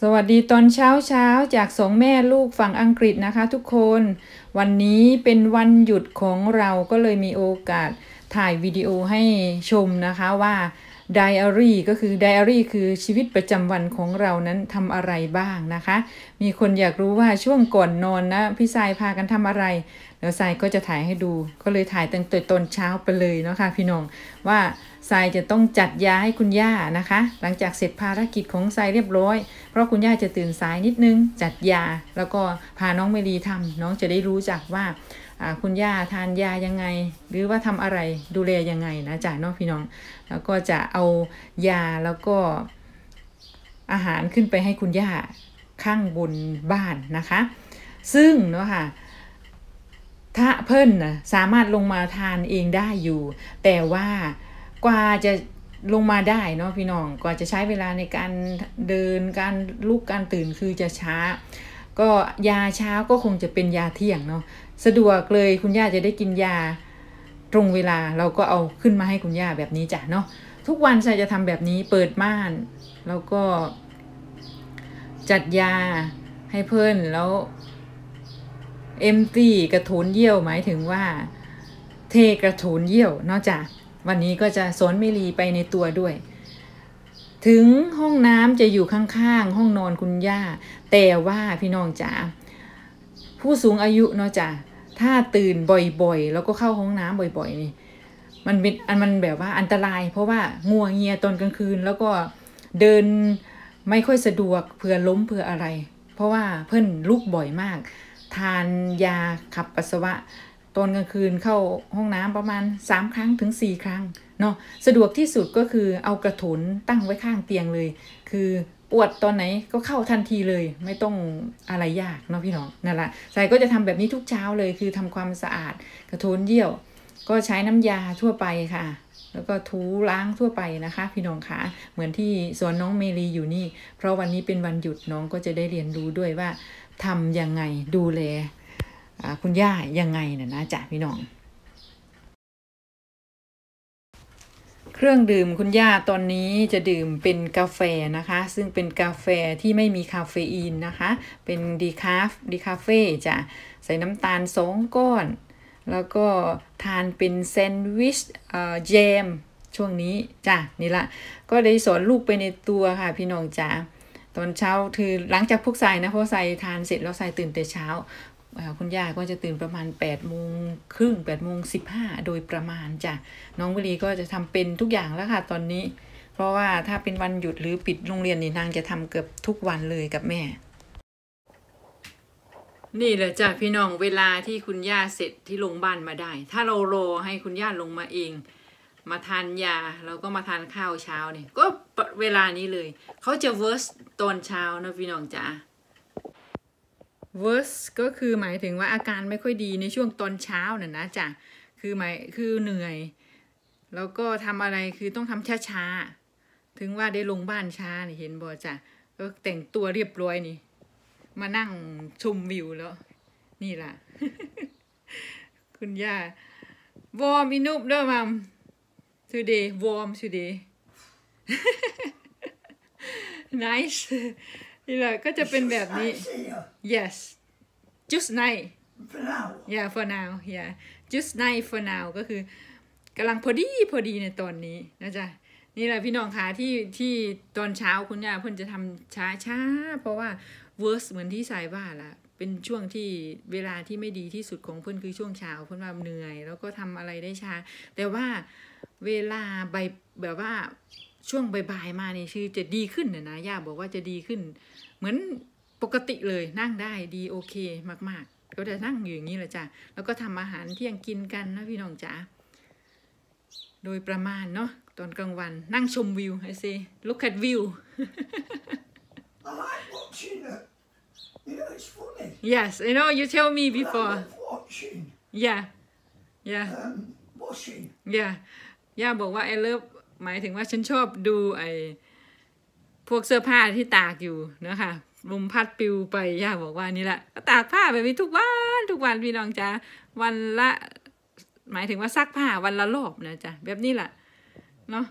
สวัสดีตอนเช้าเช้าจากสองแม่ลูกฝั่งอังกฤษนะคะทุกคน วันนี้เป็นวันหยุดของเราก็เลยมีโอกาสถ่ายวิดีโอให้ชมนะคะว่าไดอารี่ก็คือไดอารี่คือชีวิตประจำวันของเรานั้นทำอะไรบ้างนะคะ มีคนอยากรู้ว่าช่วงก่อนนอนนะ พี่สายพากันทำอะไรแล้วสายก็จะถ่ายให้ดู ก็เลยถ่ายตั้งแต่ตอนเช้าไปเลยเนาะคะ่ะพี่น้องว่าสายจะต้องจัดยาให้คุณย่านะคะ หลังจากเสร็จภารกิจของสายเรียบร้อย เพราะคุณย่าจะตื่นสายนิดนึง จัดยา แล้วก็พาน้องเมลีทำน้องจะได้รู้จักว่าคุณย่าทานยายังไง หรือว่าทำอะไรดูแลยังไงนะจ่าเนาะพี่น้อง แล้วก็จะเอายาแล้วก็อาหารขึ้นไปให้คุณย่าข้างบนบ้านนะคะ ซึ่งเนาะค่ะถ้าเพิ่นนะสามารถลงมาทานเองได้อยู่ แต่ว่ากว่าจะลงมาได้เนาะพี่น้องกว่าจะใช้เวลาในการเดิน การลุกการตื่นคือจะช้า ก็ยาเช้าก็คงจะเป็นยาเที่ยงเนาะสะดวกเลยคุณย่าจะได้กินยาตรงเวลาเราก็เอาขึ้นมาให้คุณย่าแบบนี้จ้ะเนาะทุกวันชายจะทำแบบนี้เปิดม่าน แล้วก็จัดยาให้เพื่อนแล้วเอ็มตีกระโถนเยี่ยวหมายถึงว่าเทกระโถนเยี่ยวนอกจาก วันนี้ก็จะสอนเมลีไปในตัวด้วย ถึงห้องน้ำจะอยู่ข้างๆห้องนอนคุณย่าแต่ว่าพี่น้องจ๋าผู้สูงอายุเนาะจากถ้าตื่นบ่อยๆ แล้วก็เข้าห้องน้ำบ่อยๆนี่มันเป็นอันมันแบบว่าอันตราย เพราะว่างัวเงียตอนกลางคืนแล้วก็เดินไม่ค่อยสะดวกเผื่อล้มเผื่ออะไรเพราะว่าเพื่อนลุกบ่อยมาก ทานยาขับปัสสาวะ ตอนกลางคืนเข้าห้องน้ำประมาณ3ครั้งถึง4ครั้งเนาะสะดวกที่สุดก็คือเอากระถุนตั้งไว้ข้างเตียงเลย คือปวดตอนไหนก็เข้าทันทีเลยไม่ต้องอะไรยากเนาะพี่น้อง นั่นแหละสายก็จะทำแบบนี้ทุกเช้าเลยคือทำความสะอาด กระโถนเยี่ยว ก็ใช้น้ำยาทั่วไปค่ะ แล้วก็ทูล้างทั่วไปนะคะ พี่น้องคะเหมือนที่สวนน้องเมลีอยู่นี่เพราะวันนี้เป็นวันหยุดน้องก็จะได้เรียนรู้ด้วยว่าทำยังไงดูแลคุณย่ายังไงนะนะจ๊ะพี่น้องครื่องดื่มคุณย่าตอนนี้จะดื่มเป็นกาแฟนะคะซึ่งเป็นกาแฟที่ไม่มีคาเฟอีนนะคะ เป็นดีคาฟดีคาเฟ่จะใส่น้ำตาลสองก้อน แล้วก็ทานเป็นแซนด์วิชเอ่อเจมช่วงนี้จ้ะ นี่ละ ก็ได้สอนลูกไปในตัวค่ะพี่น้องจ๋าตอนเช้าคือหลังจากพวกใส่นะพวกใส่ทานเสร็จแล้วใส่ตื่นแต่เช้าคุณย่าก็จะตื่นประมาณ8ปดโมงครึ่งแปดโมงสิโดยประมาณจ้ะน้องวลีก็จะทำเป็นทุกอย่างแล้วค่ะตอนนี้ เพราะว่าถ้าเป็นวันหยุดหรือปิดโรงเรียนนี่นางจะทำเกือบทุกวันเลยกับแม่ นี่แหละจ้ะพี่น้องเวลาที่คุณย่าเสร็จที่โรงพยาบาลมาได้ ถ้าเรารอให้คุณย่าลงมาเอง มาทานยาแล้วก็มาทานข้าวเช้าเนี่ยก็เวลานี้เลยเขาจะเวิร์สตอนเช้านะพี่น้องจ้ะ worse ก็คือหมายถึงว่าอาการไม่ค่อยดีในช่วงตอนเช้าน่ะนะจ้ะคือหมายคือเหนื่อย แล้วก็ทำอะไรคือต้องทำช้าๆ ถึงว่าได้ลงบ้านช้า นี่เห็นบ่จ้ะก็แต่งตัวเรียบร้อยนี่ มานั่งชมวิวแล้ว นี่ล่ะ คุณย่าวอร์มอินุบด้วยมัม today warm t เดย์ nice นี่แหละก็จะเป็นแบบนี้ yes just night yeah for now yeah just night for now ก็คือกำลังพอดีพอดีในตอนนี้นะจ๊ะนี่แหละพี่น้องคะที่ที่ตอนเช้าคุณย่าเพิ่นจะทำช้าช้าเพราะว่า worst เหมือนที่สายว่าละเป็นช่วงที่เวลาที่ไม่ดีที่สุดของเพื่อนคือช่วงเช้าเพื่อนว่าเหนื่อยแล้วก็ทำอะไรได้ช้า แต่ว่าเวลาใบแบบว่าช่วงบ่ายๆมาเนี่ยชื่อจะดีขึ้นนะนะย่าบอกว่าจะดีขึ้น เหมือนปกติเลยนั่งได้ดีโอเค มาก ๆ ก็จะนั่งอยู่อย่างนี้แหละจ้ะแล้วก็ทำอาหารเที่ยงกินกันนะพี่น้องจ๋าโดยประมาณเนาะตอนกลางวันนั่งชมวิวไอซี look at view Yes, I know you tell me before. Yeah. Yeah. Um, a h Yeah. Yeah, บอกว่า I love หมายถึงว่าฉันชอบดูไอ้พวกเสื้อผ้าที่ตากอยู่นะคะลมพัดปิวไปย่าบอกว่านี่แหละก็ตากผ้าแบบนี้ทุกวัน ทุกวันพี่น้องจ้า วันละ หมายถึงว่าซักผ้าวันละรอบนะจ้ะแบบนี้แหละเนาะ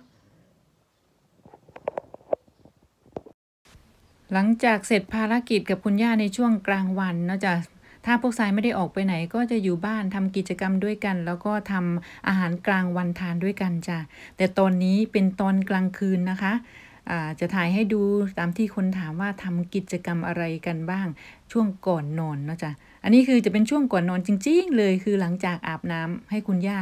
หลังจากเสร็จภารกิจกับคุณย่าในช่วงกลางวันเนาะจ้ะถ้าพวกทรายไม่ได้ออกไปไหน ก็จะอยู่บ้านทำกิจกรรมด้วยกัน แล้วก็ทำอาหารกลางวันทานด้วยกันจ้ะแต่ตอนนี้เป็นตอนกลางคืนนะคะจะถ่ายให้ดูตามที่คนถามว่าทำกิจกรรมอะไรกันบ้างช่วงก่อนนอนเนาะจ้ะอันนี้คือจะเป็นช่วงก่อนนอนจริงๆเลยคือหลังจากอาบน้ำให้คุณย่า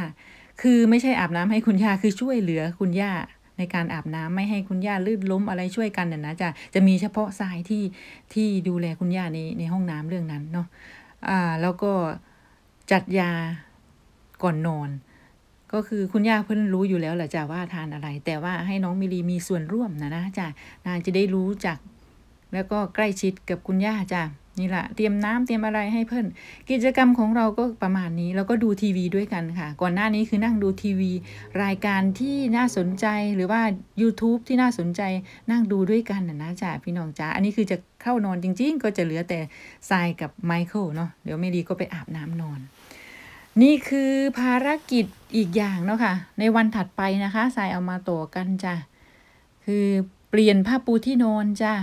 คือไม่ใช่อาบน้ำให้คุณย่าคือช่วยเหลือคุณย่าในการอาบน้ำไม่ให้คุณย่าลื่นล้มอะไรช่วยกันน่ยนะจ้ะจะมีเฉพาะทรายที่ที่ดูแลคุณย่าในในห้องน้ำเรื่องนั้นเนาะอ่าแล้วก็จัดยาก่อนนอน ก็คือคุณย่าเพิ่นรู้อยู่แล้วแหละจ้าว่าทานอะไร แต่ว่าให้น้องมิลีมีส่วนร่วมนะนะจ้านางจะได้รู้จัก แล้วก็ใกล้ชิดกับคุณย่าจ้านี่แหละเตรียมน้ำเตรียมอะไรให้เพื่อนกิจกรรมของเราก็ประมาณนี้แล้วก็ดูทีวีด้วยกันค่ะ ก่อนหน้านี้คือนั่งดูทีวี รายการที่น่าสนใจหรือว่า YouTube ที่น่าสนใจนั่งดูด้วยกันนะจ๊ะพี่น้องจ๊ะอันนี้คือจะเข้านอนจริงๆ ก็จะเหลือแต่ทรายกับไมเคิลเนาะเดี๋ยวไม่ดีก็ไปอาบน้ำนอน นี่คือภารกิจอีกอย่างเนาะคะ่ะในวันถัดไปนะคะทรายเอามาต่อกันจ้ะคือเปลี่ยนผ้าปูที่นอนจ้ะ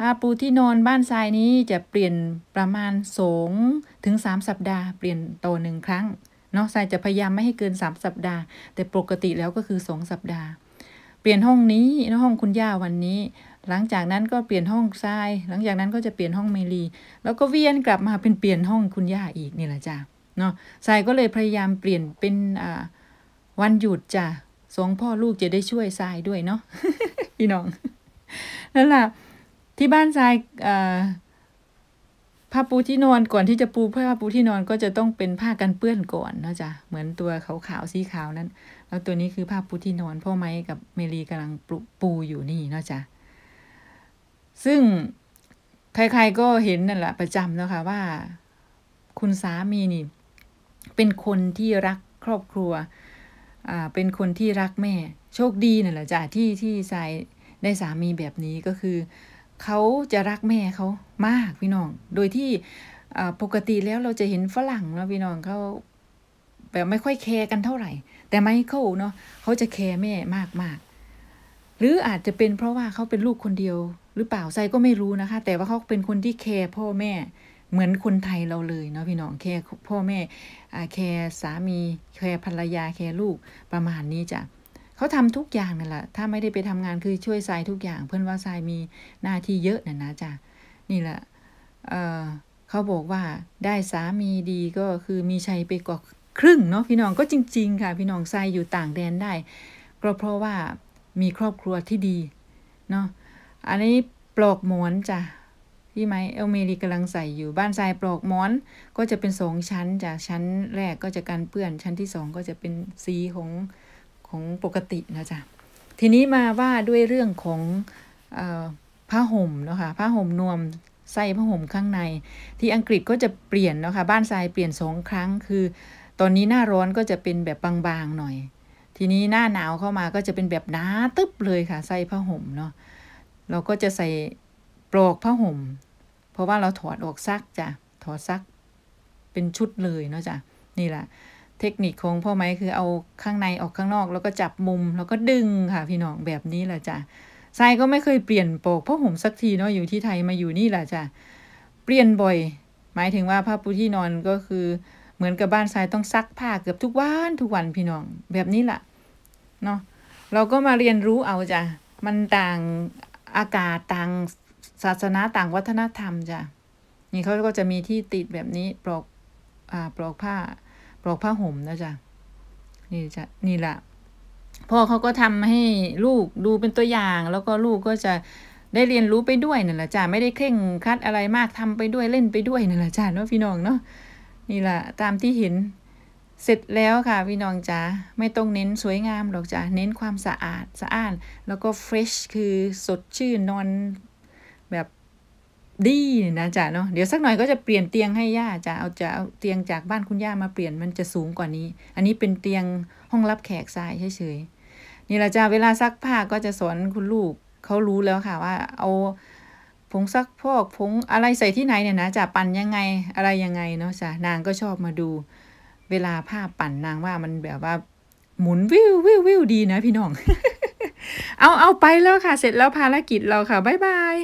ผ้าปูที่นอนบ้านทรายนี้จะเปลี่ยนประมาณสองถึงสามสัปดาห์ เปลี่ยนตัวหนึ่งครั้งเนาะทรายจะพยายามไม่ให้เกินสามสัปดาห์ แต่ปกติแล้วก็คือสองสัปดาห์ เปลี่ยนห้องนี้นะห้องคุณย่าวันนี้ หลังจากนั้นก็เปลี่ยนห้องทราย หลังจากนั้นก็จะเปลี่ยนห้องเมลี แล้วก็เวียนกลับมาเป็นเปลี่ยนห้องคุณย่าอีกนี่แหละจ้ะเนาะทรายก็เลยพยายามเปลี่ยนเป็นวันหยุดจ้ะสองพ่อลูกจะได้ช่วยทรายด้วยเนาะพี่น้องนั่นแหละที่บ้านทรายผ้าปูที่นอนก่อนที่จะปูผ้าปูที่นอนก็จะต้องเป็นผ้ากันเปื้อนก่อนนะจ๊ะเหมือนตัวขาวๆสีขาวนั้นแล้วตัวนี้คือผ้าปูที่นอนพ่อไม้กับเมลีกำลังปปูอยู่นี่นะจ๊ะซึ่งใครๆก็เห็นนั่นแหละประจำนะคะว่า คุณสามีนี่ เป็นคนที่รักครอบครัว อ่าเป็นคนที่รักแม่ โชคดีนั่นแหละจ้ะที่ที่ทรายได้สามีแบบนี้ก็คือเขาจะรักแม่เขามากพี่น้อง โดยที่ปกติแล้วเราจะเห็นฝรั่งเนาะพี่น้องเขา แบบไม่ค่อยแคร์กันเท่าไหร่ แต่ไมเคิลเนาะ เขาจะแคร์แม่มากมากหรืออาจจะเป็นเพราะว่าเขาเป็นลูกคนเดียว หรือเปล่าไซก็ไม่รู้นะคะ แต่ว่าเขาเป็นคนที่แคร์พ่อแม่ เหมือนคนไทยเราเลยเนาะพี่น้องแคร์พ่อแม่แคร์สามีแคร์ภรรยาแคร์ลูกประมาณนี้จ้ะเขาทำทุกอย่างนั่นแหละ ถ้าไม่ได้ไปทำงานคือช่วยทรายทุกอย่าง เพื่อนว่าทรายมีหน้าที่เยอะนะนะจ้ะ นี่แหละเเขาบอกว่าได้สามีดีก็คือมีชัยไปกว่าครึ่งเนาะพี่น้องก็จริง ๆ ค่ะ พี่น้องทรายอยู่ต่างแดนได้ ก็เพราะว่ามีครอบครัวที่ดีเนาะ อันนี้ปลอกหมอนจ้ะพี่ไหมเอลเมรีกำลังใส่อยู่บ้านทรายปลอกหมอนก็จะเป็นสองชั้นจ้ะชั้นแรกก็จะกันเปื้อนชั้นที่สองก็จะเป็นสีของของปกตินะจ๊ะทีนี้มาว่าด้วยเรื่องของอผ้าห่มนะคะผ้าห่มนวมใส่ผ้าห่มข้างในที่อังกฤษก็จะเปลี่ยนนะคะะบ้านทรายเปลี่ยนสองครั้งคือ ตอนนี้หน้าร้อนก็จะเป็นแบบบางๆหน่อย ทีนี้หน้าหนาวเข้ามาก็จะเป็นแบบหนาตึ๊บเลยค่ะใส่ผ้าห่มเนาะเราก็จะใส่ปลอกผ้าห่ม เพราะว่าเราถอดออกซักจ้ะถอดซักเป็นชุดเลยเนาะจ้ะนี่แหละเทคนิคของพ่อไม้คือเอาข้างในออกข้างนอก แล้วก็จับมุมแล้วก็ดึงค่ะพี่น้องแบบนี้แหละจ้ะทรายก็ไม่เคยเปลี่ยนโปกพราะผมสักทีเนาะอยู่ที่ไทยมาอยู่นี่แหละจ้ะเปลี่ยนบ่อย หมายถึงว่าผ้าปูที่นอนก็คือเหมือนกับบ้านทรายต้องซักผ้าเกือบทุกวันทุกวันพี่น้องแบบนี้แหละเนาะเราก็มาเรียนรู้เอาจ้ะมันต่างอากาศต่างศาสนาต่างวัฒนธรรมจ้ะนี่เขาก็จะมีที่ติดแบบนี้ปลอกอ่าปลอกผ้าลอกผ้าห่มนะจ๊ะนี่จะนี่แหละพ่อเขาก็ทำให้ลูกดูเป็นตัวอย่างแล้วก็ลูกก็จะได้เรียนรู้ไปด้วยนั่นแหละจ้ะไม่ได้เคร่งคัดอะไรมากทำไปด้วยเล่นไปด้วยนั่นแหละจ้ะเนาะพี่น้องเนาะนี่แหละตามที่เห็นเสร็จแล้วค่ะพี่น้องจ้าไม่ต้องเน้นสวยงามหรอกจ้ะเน้นความสะอาดสะอ้าน แล้วก็เฟรชคือสดชื่นนอนแบบดีนะจ๊ะเนาะเดี๋ยวสักหน่อยก็จะเปลี่ยนเตียงให้ย่าจะเอาจะเอาเตียงจากบ้านคุณย่ามาเปลี่ยนมันจะสูงกว่านี้ อันนี้เป็นเตียงห้องรับแขกทรายเฉยๆนี่ละจ้าเวลาซักผ้าก็จะสอนคุณลูก เขารู้แล้วค่ะว่าเอาผงซักพอกผงอะไรใส่ที่ไหนเนี่ยนะจ้ะปั่นยังไงอะไรยังไงเนาะจ้ะนางก็ชอบมาดู เวลาผ้าปั่นนางว่ามันแบบว่า หมุนวิววิววิวดีนะพี่น้อง เอาเอาไปแล้วค่ะเสร็จแล้วภารกิจเราค่ะบ๊ายบาย